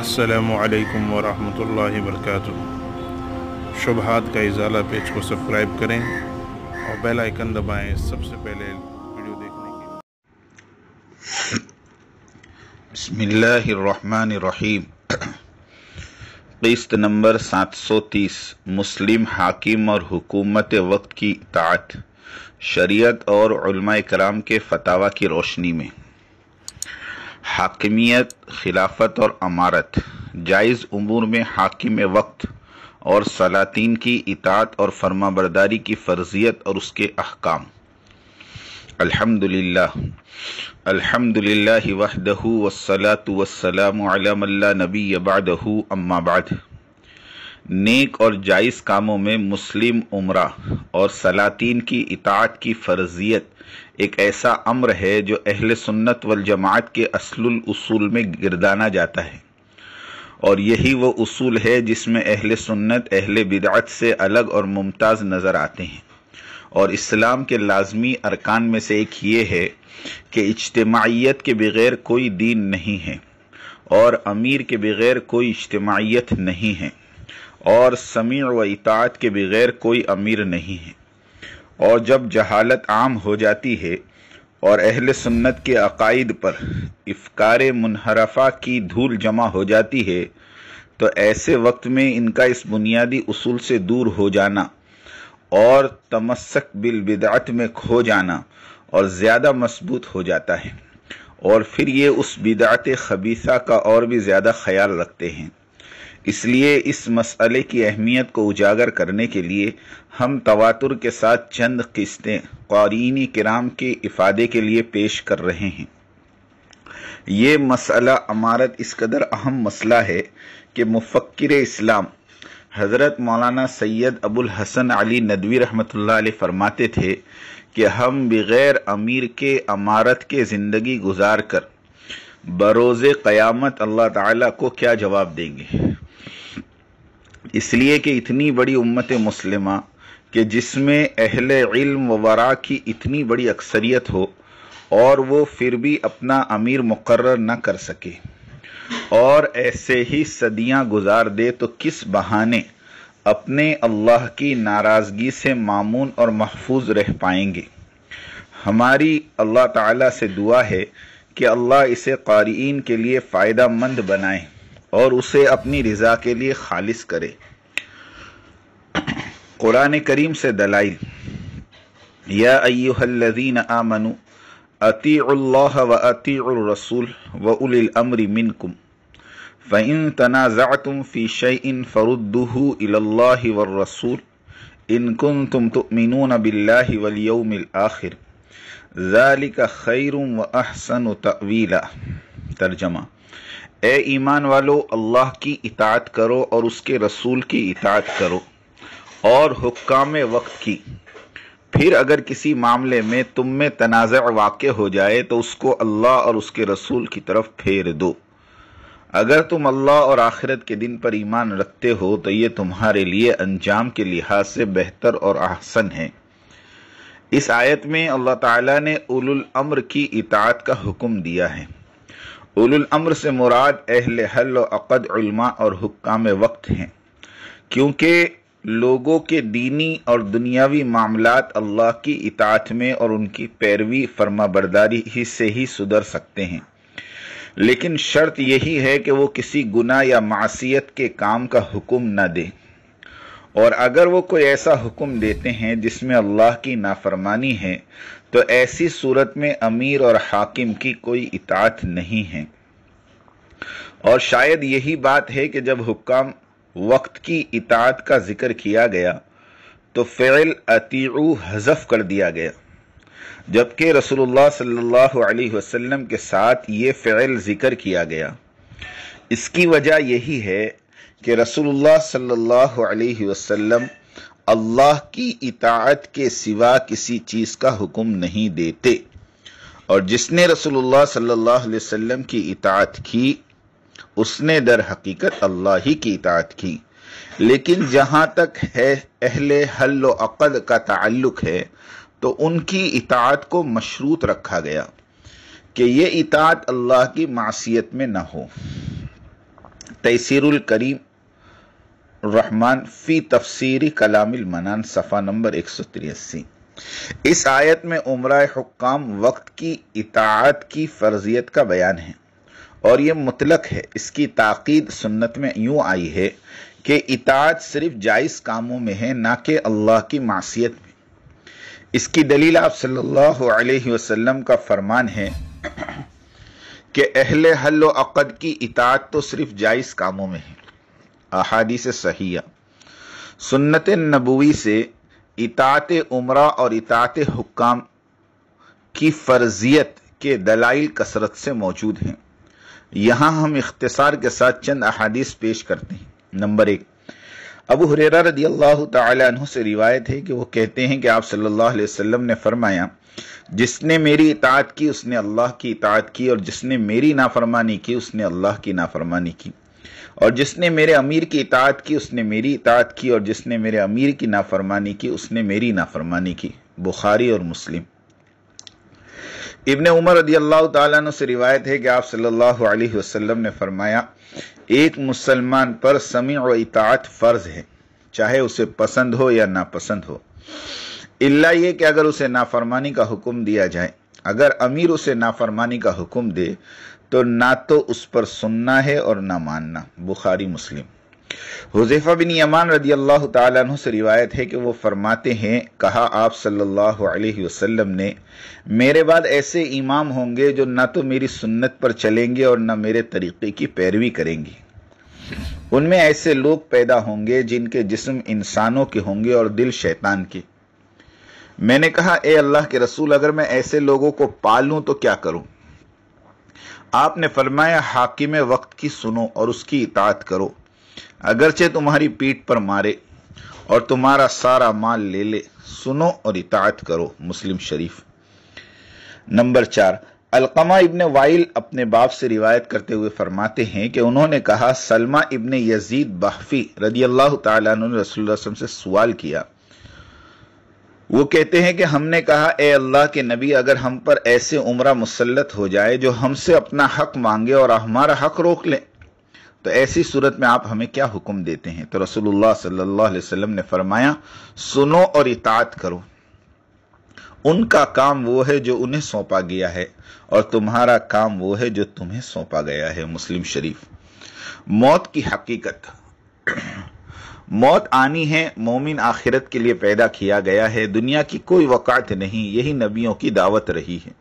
असलकम वरहल वर्क शुभहात का इजाला पेज को सब्सक्राइब करें और बेल आइकन दबाएं सबसे पहले वीडियो देखने के बसमीम किस्त नंबर 730 मुस्लिम हाकिम और हुकूमत वक्त की तात शरीयत और कराम के फतावा की रोशनी में हाकमियत खिलाफत और अमारत जायज़ उमूर में हाकिम वक्त और सलातिन की इतात और फर्माबरदारी की फ़र्जियत और उसके अहकाम अल्हम्दुलिल्लाह अल्हम्दुलिल्लाह वहदहू वसलात वसलाम नबी अबादहू अम्माबाद नेक और जायज़ कामों में मुस्लिम उम्र और सलातीन की इतात की फ़र्जियत एक ऐसा अम्र है जो अहल सुन्नत वल जमात के असलुल उसूल में गिरदाना जाता है और यही वो उसूल है जिसमें अहल सुन्नत अहल बिदात से अलग और मुमताज़ नज़र आते हैं और इस्लाम के लाजमी अरकान में से एक ये है कि इज्तमाहीत के बगैर कोई दीन नहीं है और अमीर के बगैर कोई इज्तमाहीत नहीं है और समीर व इतात के बगैर कोई अमीर नहीं है और जब जहालत आम हो जाती है और अहल सुन्नत के अकायद पर इफकार मुनहरफा की धूल जमा हो जाती है तो ऐसे वक्त में इनका इस बुनियादी असूल से दूर हो जाना और तमस्क बिल बिदात में खो जाना और ज़्यादा मजबूत हो जाता है और फिर ये उस बिदात खबीसा का और भी ज़्यादा ख्याल रखते हैं इसलिए इस मसले की अहमियत को उजागर करने के लिए हम तवातुर के साथ चंद किस्तें क़ारीन कराम के इफ़ादे के लिए पेश कर रहे हैं ये मसला अमारत इस कदर अहम मसला है कि मुफक्र इस्लाम हज़रत मौलाना सैयद अबुल हसन अली नदवी रहमतुल्लाह अलैह फरमाते थे कि हम बग़ैर अमीर के अमारत के ज़िंदगी गुजार कर बरोज़ क़यामत अल्लाह ताला को क्या जवाब देंगे इसलिए कि इतनी बड़ी उम्मत मुस्लिम कि जिसमें अहल इल्म वरा की इतनी बड़ी अक्सरियत हो और वो फिर भी अपना अमीर मुकर्र न कर सके और ऐसे ही सदियां गुजार दे तो किस बहाने अपने अल्लाह की नाराज़गी से मामून और महफूज रह पाएंगे हमारी अल्लाह ताला से दुआ है कि अल्लाह इसे क़ारीन के लिए फ़ायदा मंद बनाएं और उसे अपनी रज़ा के लिए खालिश करे कुरान करीम से दलाई या अय्युहल्लज़ीन आमनु अतीउल्लाह व अतीउर्रसूल व उलिल अमरि मिनकुम फ़इन तनाज़अतुम फ़ी शैइन फ़रुद्दुहु इलल्लाहि वर्रसूल इन कुंतुम तुमिनून बिल्लाहि वल आखिर ज़ालिका खैरुम व अहसनु तर्जमा ए ईमान वालो अल्लाह की इतात करो और उसके रसूल की इतात करो और हुक्काम वक्त की फिर अगर किसी मामले में तुम में तनाज़ वाक़ हो जाए तो उसको अल्लाह और उसके रसूल की तरफ फेर दो अगर तुम अल्लाह और आखिरत के दिन पर ईमान रखते हो तो ये तुम्हारे लिए अंजाम के लिहाज से बेहतर और आसन है इस आयत में अल्लाह ताला ने उलुल अम्र की इतात का हुक्म दिया है उलुल अम्र से मुराद अहल हल अक़द और हुक्काम वक्त हैं क्योंकि लोगों के दीनी और दुनियावी मामलात अल्लाह की इतात में और उनकी पैरवी फर्मा बरदारी ही से ही सुधर सकते हैं लेकिन शर्त यही है कि वो किसी गुना या मासीत के काम का हुक्म न दें और अगर वो कोई ऐसा हुक्म देते हैं जिसमें अल्लाह की नाफरमानी है तो ऐसी सूरत में अमीर और हाकिम की कोई इतात नहीं है और शायद यही बात है कि जब हुक्म वक्त की इतात का जिक्र किया गया तो फ़ैल अतीउ हजफ कर दिया गया जबकि रसूलुल्लाह सल्लल्लाहु अलैहि वसल्लम के साथ ये फ़ैल ज़िक्र किया गया इसकी वजह यही है कि रसूलुल्लाह सल्लल्लाहु अलैहि वसल्लम अल्लाह की इताअत के सिवा किसी चीज़ का हुक्म नहीं देते और जिसने रसूलुल्लाह सल्लल्लाहु अलैहि वसल्लम की इताअत की उसने दर हकीकत अल्लाह ही की इताअत की लेकिन जहां तक है अहले हल अक़द का ताल्लुक है तो उनकी इताअत को मशरूत रखा गया कि यह इताअत अल्लाह की मासीत में ना हो करीम रहमान फ़ी तफसीरी कलामिल मनान सफ़ा नंबर एक सौ तिरासी इस आयत में उम्र हुक्काम वक्त की इतात की फ़र्जियत का बयान है और यह मुतलक है इसकी ताक़ीद सुन्नत में यूं आई है कि इतात सिर्फ जायज़ कामों में है ना कि अल्लाह की मासीत में इसकी दलील आप सल्लल्लाहु अलैहि वसल्लम का फरमान है कि अहल हल अक़द की इतात तो सिर्फ जायज़ कामों में है अहादीस सहिया सुन्नत नबूी से इतात उम्र और इतात हुक्म की फ़र्जियत के दलाइल कसरत से मौजूद हैं यहाँ हम इख्तसार के साथ चंद अहादीस पेश करते हैं नंबर एक अबू हुरेरा रदी अल्लाह तहु से रिवायत है कि वो कहते हैं कि आप सल्लल्लाहु अलैहि वसल्लम ने फरमाया जिसने मेरी इतात की उसने अल्लाह की इतात की और जिसने मेरी नाफरमानी की उसने अल्लाह की नाफरमानी की और जिसने मेरे अमीर की इतात की उसने मेरी इतात की और जिसने मेरे अमीर की नाफरमानी की उसने मेरी नाफरमानी की बुखारी और मुस्लिम इबन उमर रदी अल्लाह तु से रिवायत है कि आप सल्लल्लाहु अलैहि वसल्लम ने फरमाया एक मुसलमान पर समी और इतात फ़र्ज है चाहे उसे पसंद हो या नापसंद हो इल्ला ये कि अगर उसे नाफरमानी का हुक्म दिया जाए अगर अमीर उसे नाफरमानी का हुक्म दे तो ना तो उस पर सुनना है और ना मानना बुखारी मुस्लिम हुजैफा बिन यमान रदी अल्लाह तु से रिवायत है कि वो फरमाते हैं कहा आप सल्लल्लाहु अलैहि वसल्लम ने मेरे बाद ऐसे इमाम होंगे जो ना तो मेरी सुन्नत पर चलेंगे और ना मेरे तरीक़े की पैरवी करेंगी उनमें ऐसे लोग पैदा होंगे जिनके जिस्म इंसानों के होंगे और दिल शैतान के मैंने कहा ए अल्लाह के रसूल अगर मैं ऐसे लोगों को पालूं तो क्या करूं आपने फरमाया हाकिम वक्त की सुनो और उसकी इतात करो अगरचे तुम्हारी पीठ पर मारे और तुम्हारा सारा माल ले ले सुनो और इतात करो मुस्लिम शरीफ नंबर चार अलकमा इबन वाइल अपने बाप से रिवायत करते हुए फरमाते हैं कि उन्होंने कहा सलमा इबन यजीद बहफी रदी अल्लाह तसम से सवाल किया वो कहते हैं कि हमने कहा ए अल्लाह के नबी अगर हम पर ऐसे उम्र मुसलत हो जाए जो हमसे अपना हक मांगे और हमारा हक रोक ले तो ऐसी सूरत में आप हमें क्या हुक्म देते हैं तो रसूलुल्लाह सल्लल्लाहु अलैहि वसल्लम ने फरमाया सुनो और इतात करो उनका काम वो है जो उन्हें सौंपा गया है और तुम्हारा काम वो है जो तुम्हें सौंपा गया है मुस्लिम शरीफ मौत की हकीकत मौत आनी है मोमिन आखिरत के लिए पैदा किया गया है दुनिया की कोई वक़ात नहीं यही नबियों की दावत रही है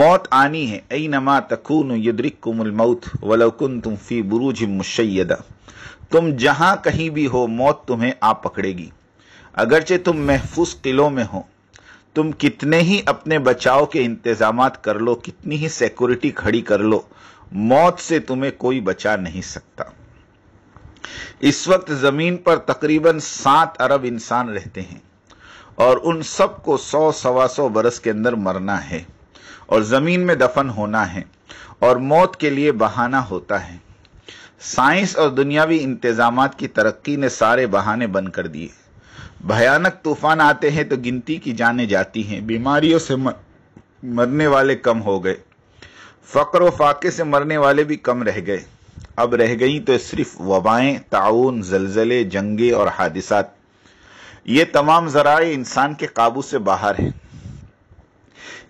मौत आनी है ऐ नमा तकून यदरिक कुमल मौत वलकुन तुम फी बुरुज मुशैदा तुम जहां कहीं भी हो मौत तुम्हें आ पकड़ेगी अगरचे तुम महफूज किलों में हो तुम कितने ही अपने बचाव के इंतजाम कर लो कितनी ही सिक्योरिटी खड़ी कर लो मौत से तुम्हें कोई बचा नहीं सकता इस वक्त ज़मीन पर तकरीबन सात अरब इंसान रहते हैं और उन सबको सौ सवा सौ बरस के अंदर मरना है और ज़मीन में दफन होना है और मौत के लिए बहाना होता है साइंस और दुनियावी इंतजाम की तरक्की ने सारे बहाने बंद कर दिए भयानक तूफान आते हैं तो गिनती की जाने जाती हैं बीमारियों से मरने वाले कम हो गए फ़क्र व फाके से मरने वाले भी कम रह गए अब रह गई तो सिर्फ वबाएं ताउन जलजले जंगे और हादिसात ये तमाम ज़राए इंसान के काबू से बाहर हैं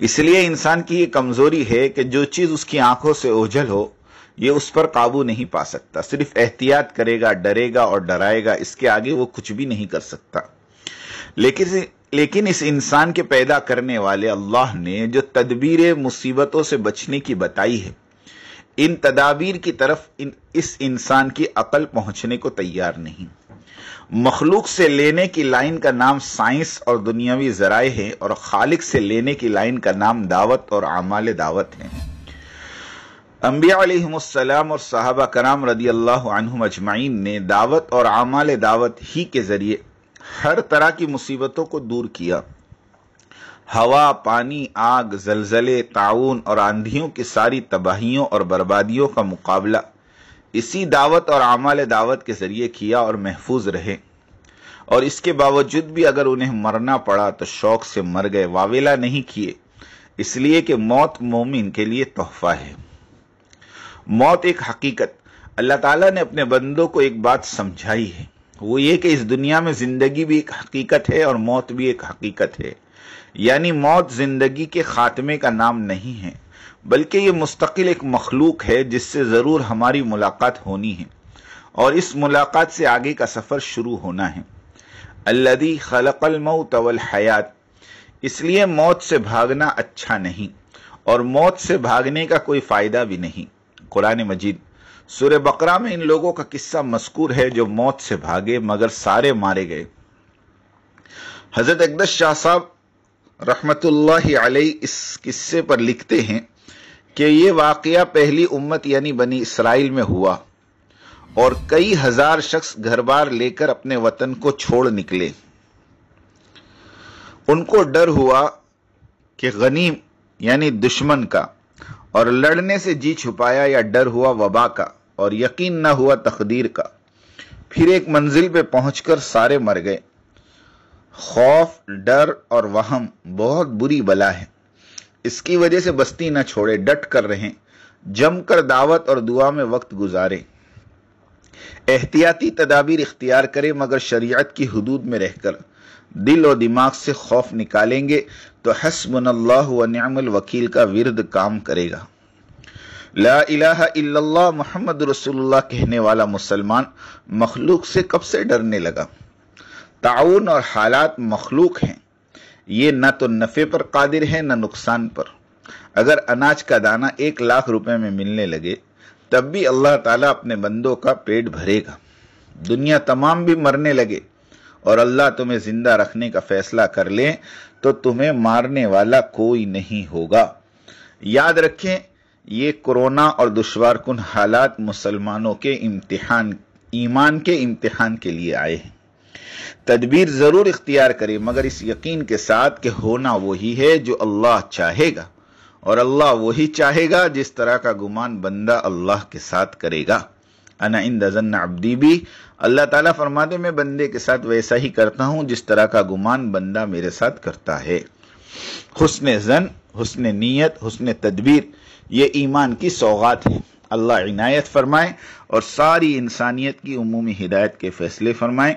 इसलिए इंसान की यह कमज़ोरी है कि जो चीज़ उसकी आंखों से ओझल हो यह उस पर काबू नहीं पा सकता सिर्फ एहतियात करेगा डरेगा और डराएगा इसके आगे वो कुछ भी नहीं कर सकता लेकिन लेकिन इस इंसान के पैदा करने वाले अल्लाह ने जो तदबीर मुसीबतों से बचने की बताई है इन तदाबीर की तरफ इन, इस इंसान की अकल पहुंचने को तैयार नहीं मखलूक से लेने की लाइन का नाम साइंस और दुनियावी जराए है और खालिक से लेने की लाइन का नाम दावत और आमाल दावत है अम्बियाम और साहबा कराम रदी अल्लाह अजमाइन ने दावत और आमाल दावत ही के जरिए हर तरह की मुसीबतों को दूर किया हवा पानी आग जलजले ताउन और आंधियों की सारी तबाहियों और बर्बादियों का मुकाबला इसी दावत और आमाल दावत के ज़रिए किया और महफूज रहे और इसके बावजूद भी अगर उन्हें मरना पड़ा तो शौक से मर गए वावेला नहीं किए इसलिए कि मौत मोमिन के लिए तोहफा है मौत एक हकीकत अल्लाह ताला ने अपने बंदों को एक बात समझाई है वो ये कि इस दुनिया में ज़िंदगी भी एक हकीकत है और मौत भी एक हकीकत है यानी मौत जिंदगी के खात्मे का नाम नहीं है बल्कि ये मुस्तकिल एक मखलूक है जिससे ज़रूर हमारी मुलाकात होनी है और इस मुलाकात से आगे का सफ़र शुरू होना है अल्लदी खलकल मऊ तवल हयात इसलिए मौत से भागना अच्छा नहीं और मौत से भागने का कोई फ़ायदा भी नहीं कुरान मजीद सूर्य बकरा में इन लोगों का किस्सा मस्कूर है जो मौत से भागे मगर सारे मारे गए हज़रत अकदस शाह साहब रहमतुल्लाही अलैह इस किस्से पर लिखते हैं कि ये वाक़ पहली उम्मत यानी बनी इसराइल में हुआ और कई हज़ार शख्स घर बार लेकर अपने वतन को छोड़ निकले उनको डर हुआ कि गनीम यानी दुश्मन का और लड़ने से जी छुपाया या डर हुआ वबा का और यकीन न हुआ तकदीर का फिर एक मंजिल पे पहुंचकर सारे मर गए खौफ डर और वहम बहुत बुरी बला है इसकी वजह से बस्ती न छोड़े डट कर रहे जमकर दावत और दुआ में वक्त गुजारे एहतियाती तदाबीर इख्तियार करें मगर शरीयत की हदूद में रहकर दिल और दिमाग से खौफ निकालेंगे तो हसबनल्ला व वकील का विरद काम करेगा ला इलाहा मोहम्मद रसूलुल्लाह कहने वाला मुसलमान मखलूक से कब से डरने लगा ताउन और हालात मखलूक हैं ये न तो नफ़े पर कादिर है न नुकसान पर अगर अनाज का दाना एक लाख रुपए में मिलने लगे तब भी अल्लाह ताला अपने बंदों का पेट भरेगा दुनिया तमाम भी मरने लगे और अल्लाह तुम्हें ज़िंदा रखने का फ़ैसला कर ले तो तुम्हें मारने वाला कोई नहीं होगा याद रखें ये कोरोना और दुशवार हालात मुसलमानों के इम्तिहान ईमान के इम्तिहान के लिए आए हैं तदबीर ज़रूर इख्तियार करें मगर इस यकीन के साथ कि होना वही है जो अल्लाह चाहेगा और अल्लाह वही चाहेगा जिस तरह का गुमान बंदा अल्लाह के साथ करेगा अना इन दजन अब्दी भी अल्लाह ताला फरमाते मैं बंदे के साथ वैसा ही करता हूं जिस तरह का गुमान बंदा मेरे साथ करता है हुसन जन हुसन नीयत हुसन तदबीर ये ईमान की सौगात है अल्लाह इनायत फरमाए और सारी इंसानियत की उमूमी हिदायत के फैसले फरमाए